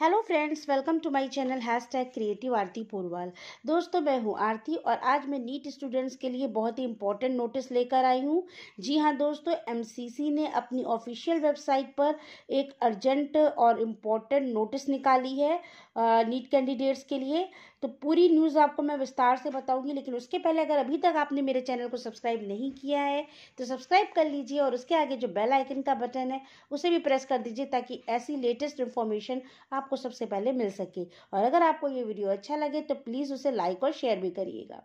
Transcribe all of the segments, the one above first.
Hello friends welcome to my channel hashtag creative Aarti Porwal दोस्तों मैं हूं आरती और आज मैं नीट स्टूडेंट्स के लिए बहुत ही इंपॉर्टेंट नोटिस लेकर आई हूं जी हां दोस्तों एमसीसी ने अपनी ऑफिशियल वेबसाइट पर एक अर्जेंट और इम्पॉर्टेंट नोटिस निकाली है नीट कैंडिडेट्स के लिए तो पूरी न्यूज़ आपको मैं विस्तार से बताऊंगी लेकिन उसके पहले अगर अभी तक आपने मेरे चैनल को सब्सक्राइब नहीं किया है तो सब्सक्राइब कर लीजिए और उसके आगे जो बेल आइकन का बटन है उसे भी प्रेस कर दीजिए ताकि ऐसी लेटेस्ट इन्फॉर्मेशन आपको सबसे पहले मिल सके और अगर आपको ये वीडियो अच्छा लगे तो प्लीज़ उसे लाइक और शेयर भी करिएगा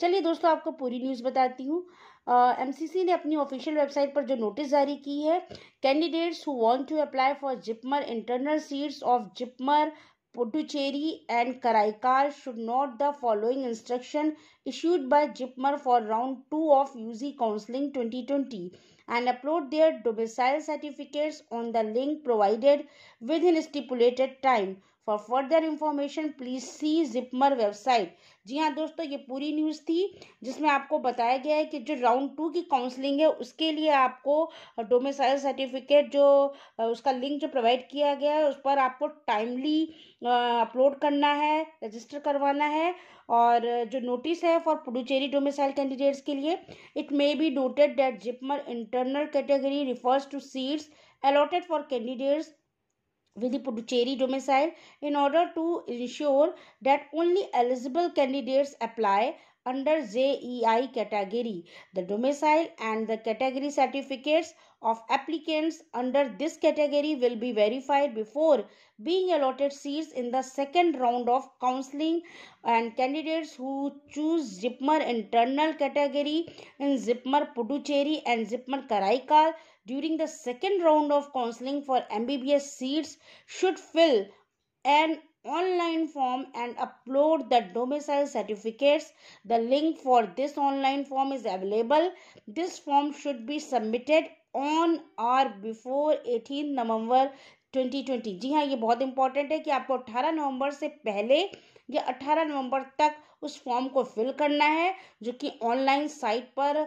चलिए दोस्तों आपको पूरी न्यूज़ बताती हूँ एम uh, ने अपनी ऑफिशियल वेबसाइट पर जो नोटिस जारी की है candidates who want to apply for JIPMER internal seats of JIPMER Puducherry and Karaikal should note the following instruction issued by JIPMER for round 2 of UC Counseling 2020 and upload their domicile certificates on the link provided within stipulated time. For further information please see JIPMER website जी हाँ दोस्तों ये पूरी news थी जिसमें आपको बताया गया है कि जो राउंड टू की काउंसलिंग है उसके लिए आपको डोमिसाइल सर्टिफिकेट जो उसका लिंक जो प्रोवाइड किया गया है उस पर आपको टाइमली अपलोड करना है रजिस्टर करवाना है और जो नोटिस है फॉर पुडुचेरी डोमिसाइल कैंडिडेट्स के लिए it may be noted that JIPMER internal category refers to seats allotted for candidates with the Puducherry domicile in order to ensure that only eligible candidates apply under JEI category. The domicile and the category certificates of applicants under this category will be verified before being allotted seats in the second round of counseling and candidates who choose Zipmer internal category in Zipmer Puducherry and Zipmer Karaikal during the second round of counseling for MBBS seats should fill an online form and upload the domicile certificates. The link for this online form is available. This form should be submitted on or before 18 November 2020 जी हाँ ये बहुत important है कि आपको 18 नवंबर से पहले या 18 नवंबर तक उस फॉर्म को फिल करना है जो कि ऑनलाइन साइट पर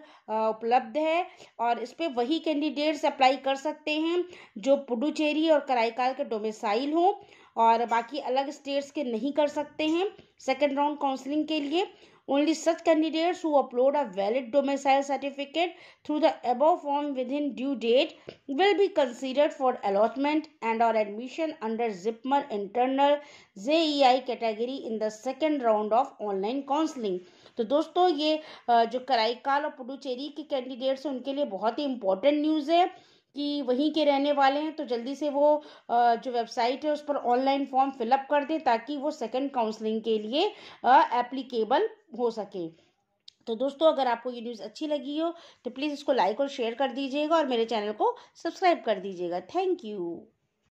उपलब्ध है और इस पर वही कैंडिडेट्स अप्लाई कर सकते हैं जो पुडुचेरी और कराईकाल के डोमिसाइल हों और बाकी अलग स्टेट्स के नहीं कर सकते हैं सेकेंड राउंड काउंसलिंग के लिए only such candidates who upload a valid domicile certificate through the above form within due date will be considered for allotment and और admission under JIPMER internal J E I category in the second round of online counselling तो दोस्तों ये जो कराईकाल और पुडुचेरी के candidates हैं उनके लिए बहुत ही इंपॉर्टेंट न्यूज़ है कि वहीं के रहने वाले हैं तो जल्दी से वो जो वेबसाइट है उस पर ऑनलाइन फॉर्म फिलअप कर दें ताकि वो सेकंड काउंसलिंग के लिए एप्लीकेबल हो सके तो दोस्तों अगर आपको ये न्यूज़ अच्छी लगी हो तो प्लीज़ इसको लाइक और शेयर कर दीजिएगा और मेरे चैनल को सब्सक्राइब कर दीजिएगा थैंक यू